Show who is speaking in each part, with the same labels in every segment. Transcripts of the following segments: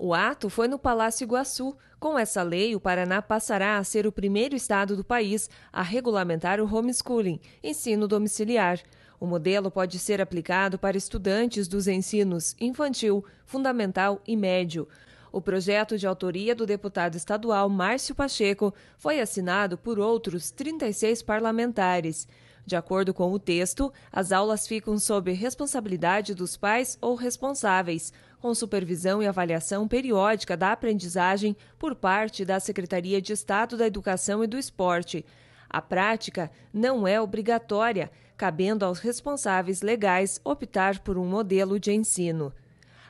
Speaker 1: O ato foi no Palácio Iguaçu. Com essa lei, o Paraná passará a ser o primeiro estado do país a regulamentar o homeschooling, ensino domiciliar. O modelo pode ser aplicado para estudantes dos ensinos infantil, fundamental e médio. O projeto de autoria do deputado estadual Márcio Pacheco foi assinado por outros 36 parlamentares. De acordo com o texto, as aulas ficam sob responsabilidade dos pais ou responsáveis, com supervisão e avaliação periódica da aprendizagem por parte da Secretaria de Estado da Educação e do Esporte. A prática não é obrigatória, cabendo aos responsáveis legais optar por um modelo de ensino.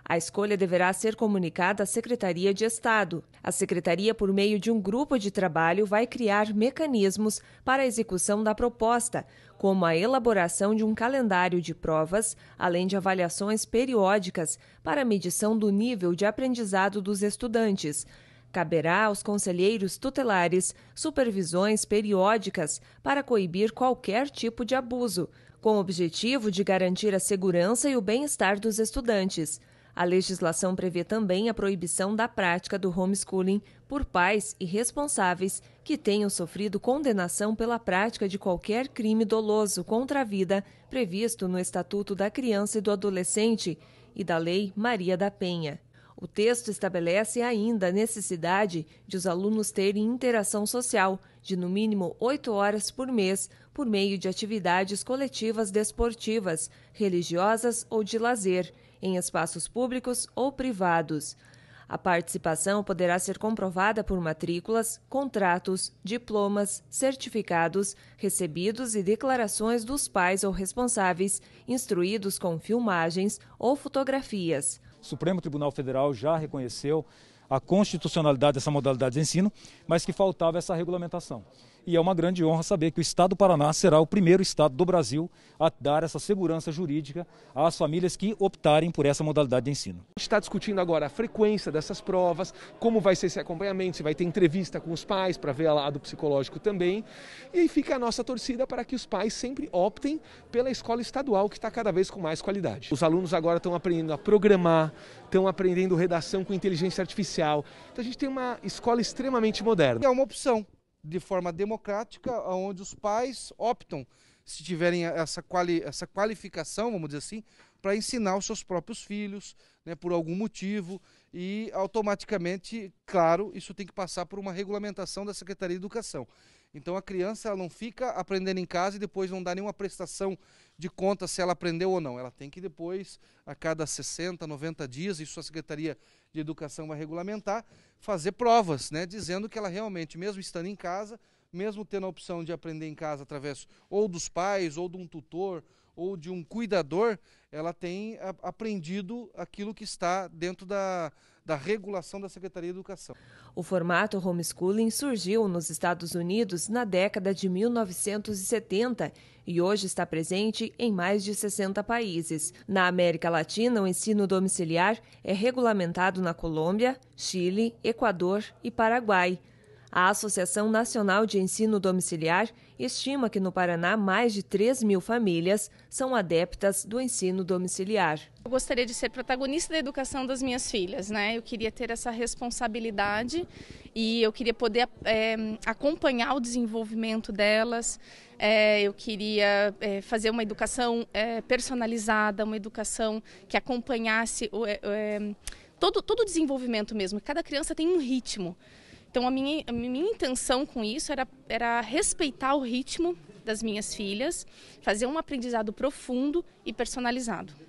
Speaker 1: A escolha deverá ser comunicada à Secretaria de Estado. A Secretaria, por meio de um grupo de trabalho, vai criar mecanismos para a execução da proposta, como a elaboração de um calendário de provas, além de avaliações periódicas para medição do nível de aprendizado dos estudantes. Caberá aos conselheiros tutelares supervisões periódicas para coibir qualquer tipo de abuso, com o objetivo de garantir a segurança e o bem-estar dos estudantes. A legislação prevê também a proibição da prática do homeschooling por pais e responsáveis que tenham sofrido condenação pela prática de qualquer crime doloso contra a vida previsto no Estatuto da Criança e do Adolescente e da Lei Maria da Penha. O texto estabelece ainda a necessidade de os alunos terem interação social de no mínimo oito horas por mês por meio de atividades coletivas desportivas, religiosas ou de lazer, em espaços públicos ou privados. A participação poderá ser comprovada por matrículas, contratos, diplomas, certificados recebidos e declarações dos pais ou responsáveis, instruídos com filmagens ou fotografias o
Speaker 2: Supremo Tribunal Federal já reconheceu a constitucionalidade dessa modalidade de ensino, mas que faltava essa regulamentação. E é uma grande honra saber que o Estado do Paraná será o primeiro Estado do Brasil a dar essa segurança jurídica às famílias que optarem por essa modalidade de ensino. A gente está discutindo agora a frequência dessas provas, como vai ser esse acompanhamento, se vai ter entrevista com os pais para ver a lado psicológico também. E aí fica a nossa torcida para que os pais sempre optem pela escola estadual, que está cada vez com mais qualidade. Os alunos agora estão aprendendo a programar, estão aprendendo redação com inteligência artificial. Então a gente tem uma escola extremamente moderna. É uma opção de forma democrática, onde os pais optam, se tiverem essa, quali essa qualificação, vamos dizer assim, para ensinar os seus próprios filhos, né, por algum motivo, e automaticamente, claro, isso tem que passar por uma regulamentação da Secretaria de Educação. Então a criança não fica aprendendo em casa e depois não dá nenhuma prestação de conta se ela aprendeu ou não. Ela tem que depois, a cada 60, 90 dias, isso a Secretaria de Educação vai regulamentar, fazer provas, né, dizendo que ela realmente, mesmo estando em casa, mesmo tendo a opção de aprender em casa através ou dos pais, ou de um tutor, ou de um cuidador, ela tem aprendido aquilo que está dentro da,
Speaker 1: da regulação da Secretaria de Educação. O formato homeschooling surgiu nos Estados Unidos na década de 1970 e hoje está presente em mais de 60 países. Na América Latina, o ensino domiciliar é regulamentado na Colômbia, Chile, Equador e Paraguai. A Associação Nacional de Ensino Domiciliar estima que no Paraná mais de 3 mil famílias são adeptas do ensino domiciliar.
Speaker 3: Eu gostaria de ser protagonista da educação das minhas filhas, né? Eu queria ter essa responsabilidade e eu queria poder é, acompanhar o desenvolvimento delas. É, eu queria é, fazer uma educação personalizada, uma educação que acompanhasse o, todo, todo o desenvolvimento mesmo. Cada criança tem um ritmo. Então a minha, a minha intenção com isso era, era respeitar o ritmo das minhas filhas, fazer um aprendizado profundo e personalizado.